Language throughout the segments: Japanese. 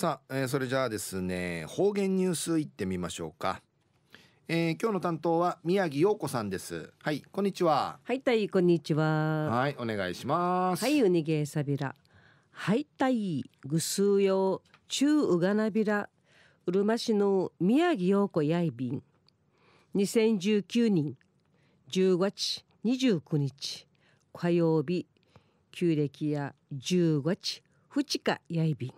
さあ、えー、それじゃあですね方言ニュースいってみましょうか、えー、今日の担当は宮城陽子さんですはいこんにちははいたいこんにちははいお願いしますはいうにげさびらはいたいぐすうようゅううがなびらうるましの宮城陽子やいびん2019人10月29日火曜日旧暦や15日2日やいびん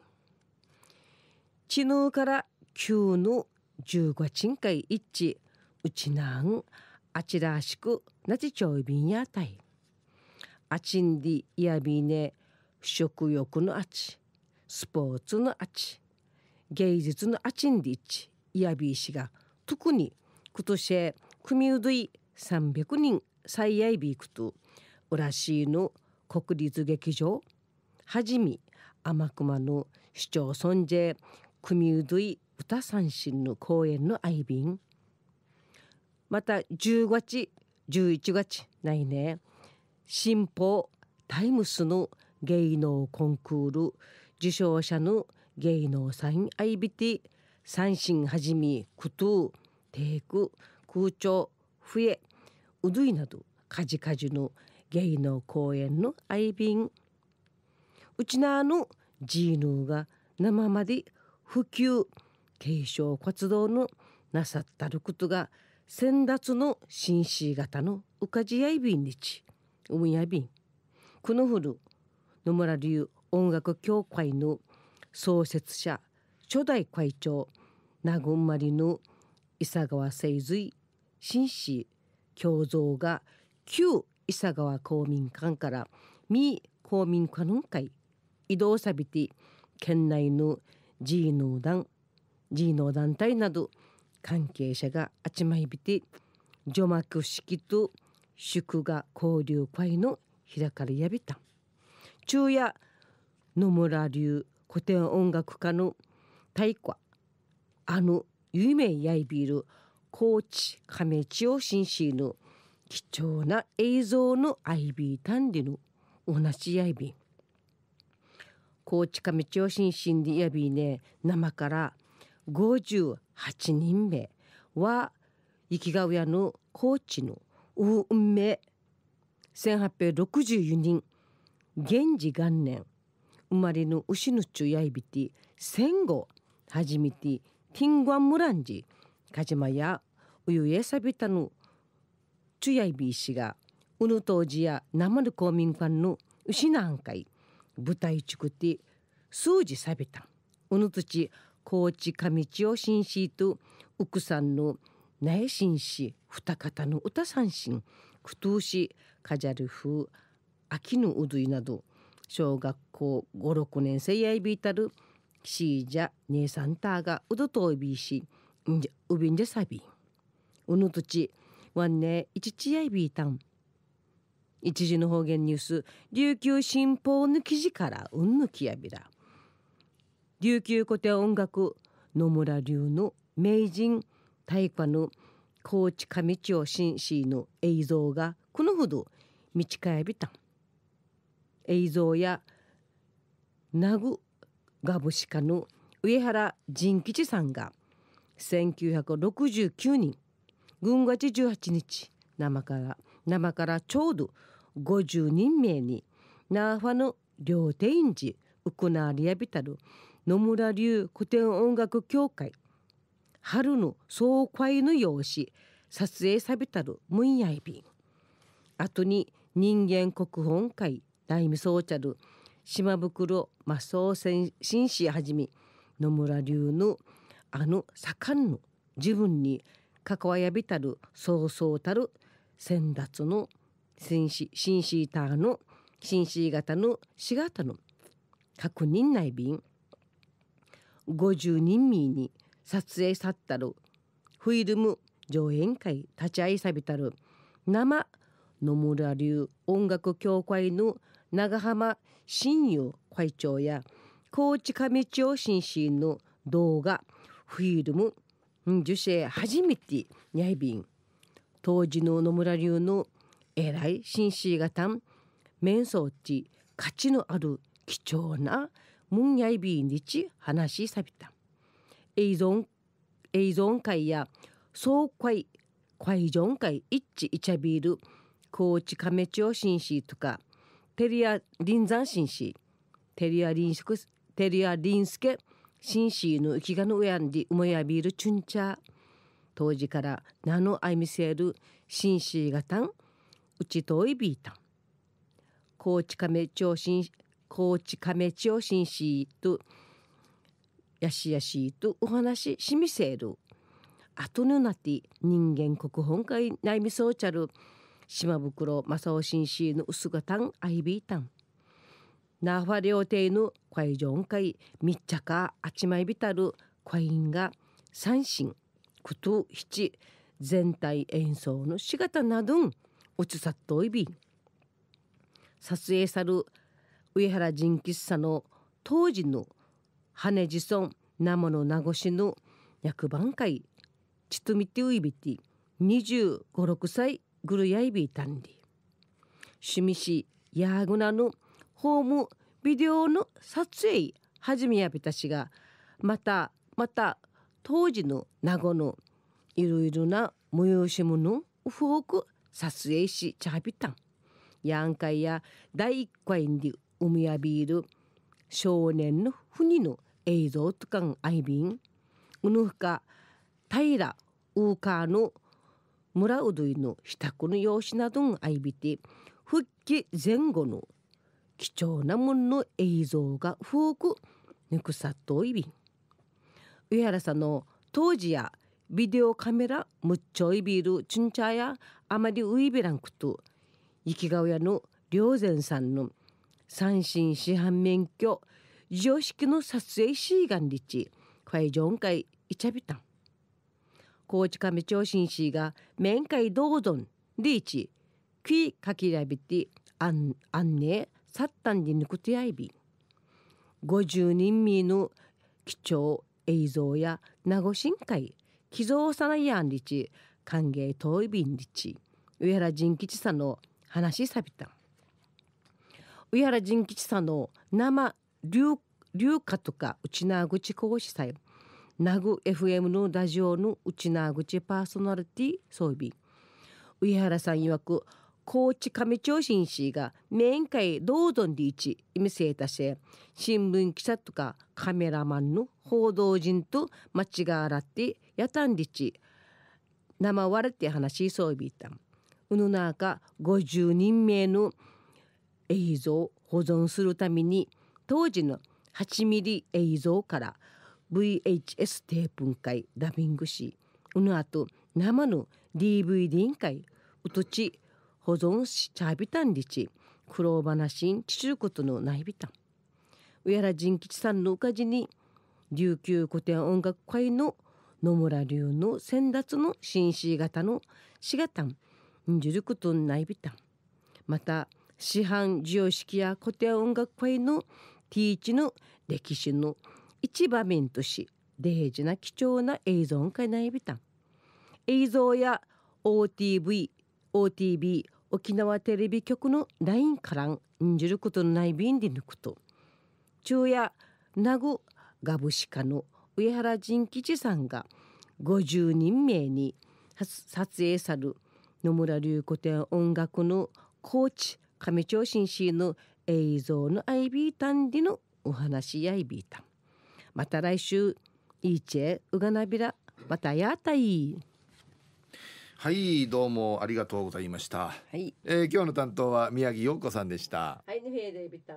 昨日から今日の十五鎮海一致うちなんあちらしくなちちょいびんやたいあちんでいやびね食欲のあちスポーツのあち芸術のあちんでいちいやびいしが特に今年組うどい300人最愛びいくとうらしいの国立劇場はじみ天熊の市町村で組うどい歌三振の公演の愛便また10月11月ないね新報タイムスの芸能コンクール受賞者の芸能サインアイビティ三振はじみクトゥテイク空調笛うどいなどカジカジの芸能公演の愛便うちなあのジーヌーが生まで普及継承活動のなさったることが先達の新市型のうかじやいびんにちうむやびんこのふる野村流音楽協会の創設者初代会長名古まりの伊佐川清随新市共造が旧伊佐川公民館から未公民館の会移動さびて県内の G の団 G の団体など関係者が集まりびて除幕式と祝賀交流会の開かれやびた昼夜野村流古典音楽家の太鼓あの有名やいびる高知亀千代紳士の貴重な映像のアイビータンデの同じやいびん高知上町新新でやびね生から58人目は生きがうやの高知のう運命1864人源氏元年生まれの牛のちゅやいびて戦後初めてティングアムランカジマやウユエサビタのゅやいびいしがうぬ当時や生の公民館の牛なんかい舞台地区で数字さびたんうぬち高知上地をしんしと奥さんの内えし二方の歌三振苦闘しカジャル風秋のうずいなど小学校五六年生やいびいたるシージャ姉さんたがうどといびいしんじゃうびんじゃさびんうぬとちわんねいちちやいびいたん一時の方言ニュース琉球新報の記事からうんぬきやびら琉球古典音楽野村流の名人大化の高知上町新紳士の映像がこのほど道かやびた映像や名護ガブシカの上原仁吉さんが1969人軍が18日生から「生からちょうど50人名にナーファの両手院寺ウナーリアビタル野村流古典音楽協会春の爽快の用紙撮影さびたるムンヤイビン後に人間国本会大味ソーチャル島袋マソー紳士はじめ野村流のあの盛んの自分に関わやびたるそうそうたる先達の新シ新シーターの新 C 型の4型の確認内便50人民に撮影さったるフィルム上演会立ち会いさびたる生野村流音楽協会の長浜新友会長や高知亀町新進の動画フィルム受賞初めてにゃいびん当時の野村流の偉い紳士型面相地価値のある貴重なムやいびビー日話しさびた映像映像会や総会会場会一致イチャビール高知亀町紳士とかテリア林山紳士テリア林ステリア林助紳士の生きがのうやんでうもやビールチュンチャー当時から名の愛見せる新ーがたんうち遠いビータン高知亀町新高知亀町シーとシヤシーとお話しみせる後のなて人間国本会内見ソーチャル島袋正雄シーの薄がたんアイビータンナーファ料亭の会場会密着あちまいびたる会員が三振こと七全体演奏の仕方などんおちさっといび撮影さる上原仁吉さんの当時の羽地村生の名護市の役番会ちとみてういびて25、6歳ぐるやいびいたんり趣味しやぐなのホームビデオの撮影始めやびたしがまたまた当時の名護のいろいろな催し物を多く撮影しチャビタン。ヤンカイや第一回に海やビール少年の船の映像とかんアイビンうぬふか平ウーカーの村うどいの支度の様子などんイビティ。復帰前後の貴重なものの映像が多くぬくさといびん上原さんの当時やビデオカメラむっちょいビールチュンチャーやあまりウイベランクと生きがおやの良善さんの三心師範免許常識の撮影シーガンリチファイジョン会イチャビタン高知亀町新市が面会道存リーチクイカキラビティアンアンネサッタンにヌくとやいび50人みの貴重映像や名護新海寄贈さないやんりち歓迎遠いびんりち上原仁吉さんの話さびた上原仁吉さんの生流流歌とかうちなぐち講師さよ名護 FM のラジオのうちなぐちパーソナリティ装備上原さん曰く高知亀町新市が面会道頓で一意味せたし新聞記者とかカメラマンの報道陣と町が洗ってやたんでち生割れて話しそうびいたうぬなか50人名の映像保存するために当時の8ミリ映像から VHS テープン会ダビングしうぬあと生の DVD ん会うとち保存しちゃびたんりち苦労話んちちゅうことのないびたんうやら人吉さんのおかじに琉球古典音楽会の野村流の先達の新 C 型のしがたんんじることんないびたんまた師範授与式や古典音楽会のティーチの歴史の一場面とし大事な貴重な映像がないびたん映像や OTV、OTB、沖縄テレビ局の LINE からんじることのない便で抜くと昼夜名護ガブシカの上原仁吉さんが50人名に撮影さる野村流古典音楽のコーチ亀町新氏の映像のアイビータンでのお話やいびいたまた来週いいちえうがなびらまたやたい。はいどうもありがとうございました、はいえー、今日の担当は宮城洋子さんでしたはいねヘイデイビたん